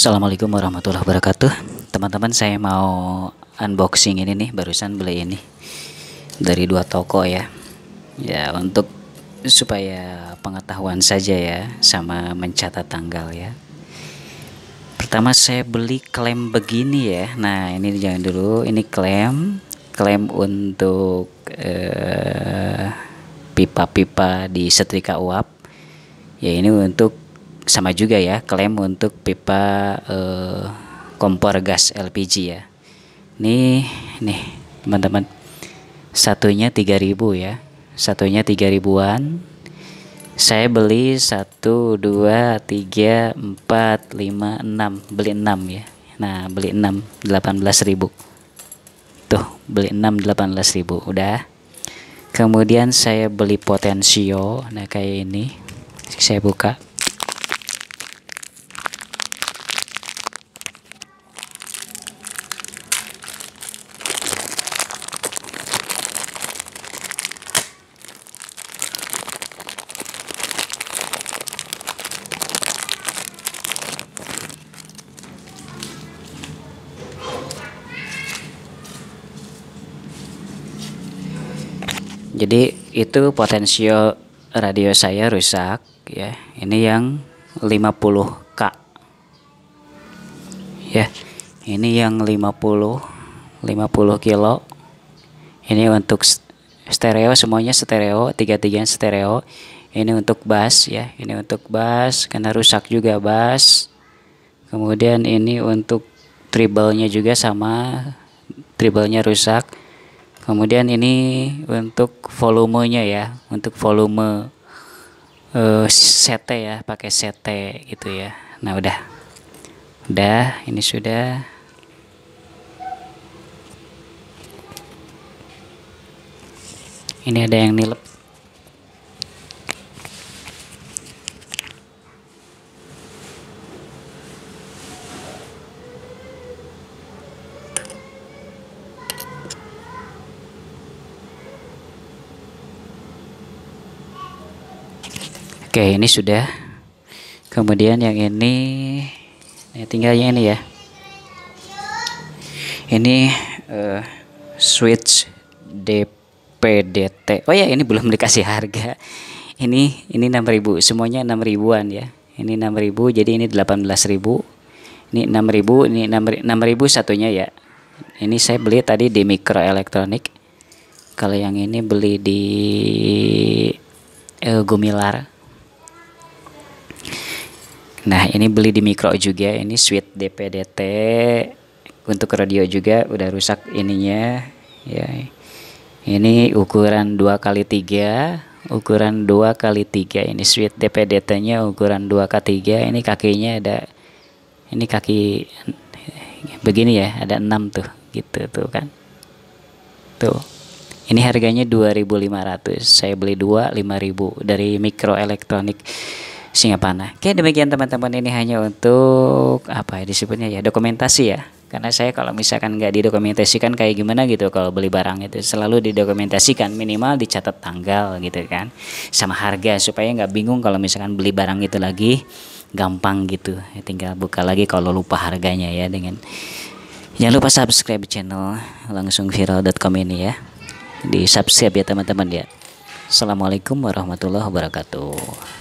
Assalamualaikum warahmatullahi wabarakatuh Teman-teman saya mau unboxing ini nih Barusan beli ini Dari dua toko ya Ya untuk supaya pengetahuan saja ya Sama mencatat tanggal ya Pertama saya beli klaim begini ya Nah ini jangan dulu Ini klaim Klaim untuk eh, Pipa-pipa uh, pipa -pipa di setrika uap Ya ini untuk sama juga ya klaim untuk pipa eh, kompor gas LPG ya. Ini nih teman-teman satunya 3000 ya. Satunya 3000-an. Saya beli 1 2 3 4 5 6, beli 6 ya. Nah, beli 6 18.000. Tuh, beli 6 18.000 udah. Kemudian saya beli potensio nah kayak ini. Saya buka jadi itu potensio radio saya rusak ya ini yang 50k ya ini yang 50 50 kilo ini untuk stereo semuanya stereo tiga-tiga stereo ini untuk bass ya ini untuk bass karena rusak juga bass kemudian ini untuk tribalnya juga sama tribalnya rusak Kemudian ini untuk volumenya ya, untuk volume uh, eh, CT ya, pakai CT gitu ya. Nah, udah. Udah, ini sudah. Ini ada yang nilep Oke, ini sudah. Kemudian yang ini, ya, tinggal yang ini ya. Ini uh, switch DPDT. Oh ya, ini belum dikasih harga. Ini ini 6000, semuanya enam ribuan ya. Ini 6000, jadi ini 18000. Ini 6000, ini 6000 satunya ya. Ini saya beli tadi di Mikroelektronik. Kalau yang ini beli di uh, Gumilar Nah ini beli di Mikro juga ini sweet DPDT untuk radio juga udah rusak ininya ya. Ini ukuran 2 kali 3 ukuran 2 kali 3 ini sweet DPDT nya ukuran 2K3 ini kakinya ada ini kaki begini ya ada 6 tuh gitu tuh kan tuh ini harganya 2500 saya beli 2 5000 dari elektronik Singapana. Oke demikian teman-teman ini hanya untuk apa ya disebutnya ya dokumentasi ya. Karena saya kalau misalkan nggak didokumentasikan kayak gimana gitu kalau beli barang itu selalu didokumentasikan minimal dicatat tanggal gitu kan sama harga supaya nggak bingung kalau misalkan beli barang itu lagi gampang gitu ya, tinggal buka lagi kalau lupa harganya ya dengan jangan lupa subscribe channel langsung viral.com ini ya di subscribe ya teman-teman ya Assalamualaikum warahmatullahi wabarakatuh